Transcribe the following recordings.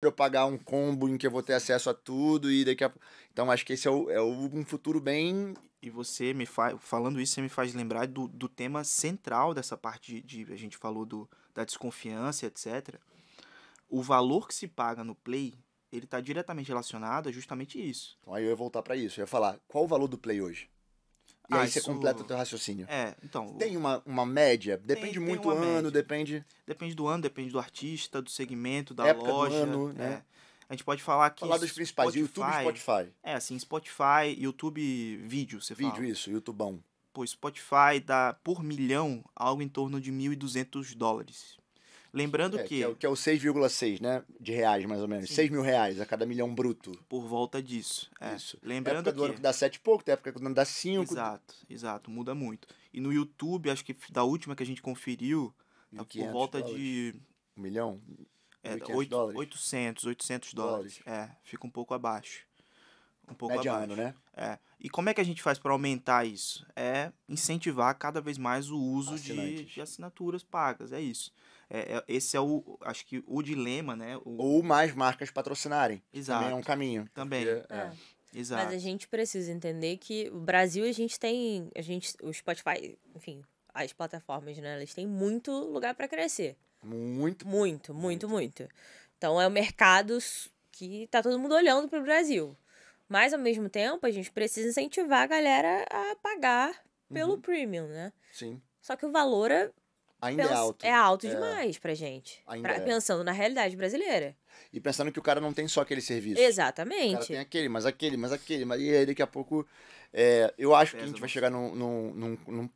eu pagar um combo em que eu vou ter acesso a tudo e daqui a... Então acho que esse é, o, é um futuro bem. E você me faz. Falando isso, você me faz lembrar do, do tema central dessa parte de, de. A gente falou do, da desconfiança, etc. O valor que se paga no play, ele está diretamente relacionado a justamente isso. Então aí eu ia voltar para isso. Eu ia falar, qual o valor do play hoje? E ah, aí você completa o teu raciocínio. É, então. Tem uma, uma média? Depende tem, muito do ano, média. depende. Depende do ano, depende do artista, do segmento, da Época loja. Do ano, né? É. A gente pode falar que. Falar dos principais, Spotify, YouTube e Spotify. É, assim, Spotify, YouTube vídeo, você vídeo, fala. Vídeo, isso, YouTubeão. Pô, Spotify dá por milhão algo em torno de 1.200 dólares. Lembrando é, que, que. é, que é o 6,6, né? De reais, mais ou menos. Sim. 6 mil reais a cada milhão bruto. Por volta disso. É. Isso. Lembrando época do que... ano que dá 7 e pouco, tem época do ano dá 5. Exato, exato. Muda muito. E no YouTube, acho que da última que a gente conferiu, tá por volta dólares. de. Um milhão? É, 8, dólares. 800, 800 dólares. dólares. É, fica um pouco abaixo um pouco Médio abaixo. né? É. E como é que a gente faz para aumentar isso? É incentivar cada vez mais o uso de, de, assinaturas pagas, é isso. É, é, esse é o, acho que o dilema, né? O... Ou mais marcas patrocinarem. Exato. Também é um caminho. Também. Porque, é. é. Exato. Mas a gente precisa entender que o Brasil a gente tem, a gente, o Spotify, enfim, as plataformas, né? Elas têm muito lugar para crescer. Muito. Muito, muito, muito. Então é o mercado que tá todo mundo olhando para o Brasil. Mas, ao mesmo tempo, a gente precisa incentivar a galera a pagar pelo uhum. premium, né? Sim. Só que o valor é ainda é alto. É alto é... demais pra gente. Ainda pra... É. Pensando na realidade brasileira. E pensando que o cara não tem só aquele serviço. Exatamente. O cara tem aquele, mas aquele, mas aquele, mas e aí daqui a pouco. É, eu acho que a gente vai chegar num, num, num, num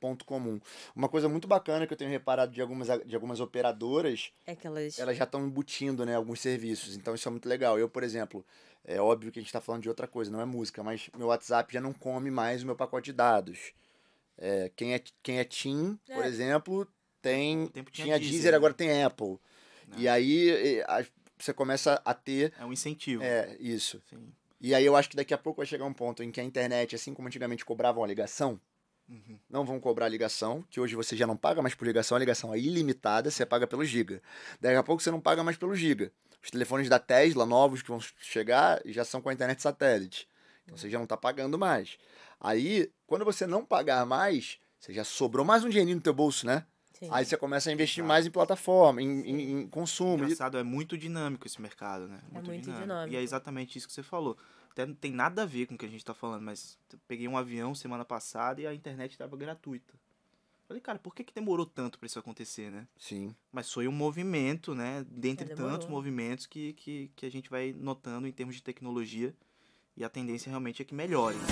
ponto comum. Uma coisa muito bacana que eu tenho reparado de algumas, de algumas operadoras é que elas, elas já estão embutindo né, alguns serviços, então isso é muito legal. Eu, por exemplo, é óbvio que a gente está falando de outra coisa, não é música, mas meu WhatsApp já não come mais o meu pacote de dados. É, quem, é, quem é TIM, é. por exemplo, tem tinha, tinha Deezer, Deezer, né? agora tem Apple. Não. Né? E aí a, você começa a ter. É um incentivo. É, isso. Sim. E aí eu acho que daqui a pouco vai chegar um ponto em que a internet, assim como antigamente cobrava uma ligação, Uhum. Não vão cobrar ligação, que hoje você já não paga mais por ligação, a ligação é ilimitada, você paga pelo giga. Daqui a pouco você não paga mais pelo giga. Os telefones da Tesla novos que vão chegar já são com a internet satélite. Então você já não está pagando mais. Aí, quando você não pagar mais, você já sobrou mais um dinheirinho no teu bolso, né? Sim. Aí você começa a investir mais em plataforma, em, em, em consumo. Engraçado, é muito dinâmico esse mercado, né? É muito, é muito dinâmico. dinâmico. E é exatamente isso que você falou. Até não tem nada a ver com o que a gente está falando, mas peguei um avião semana passada e a internet estava gratuita. Falei, cara, por que, que demorou tanto para isso acontecer, né? Sim. Mas foi um movimento, né? Dentre é, tantos movimentos que, que, que a gente vai notando em termos de tecnologia. E a tendência realmente é que melhore. Né?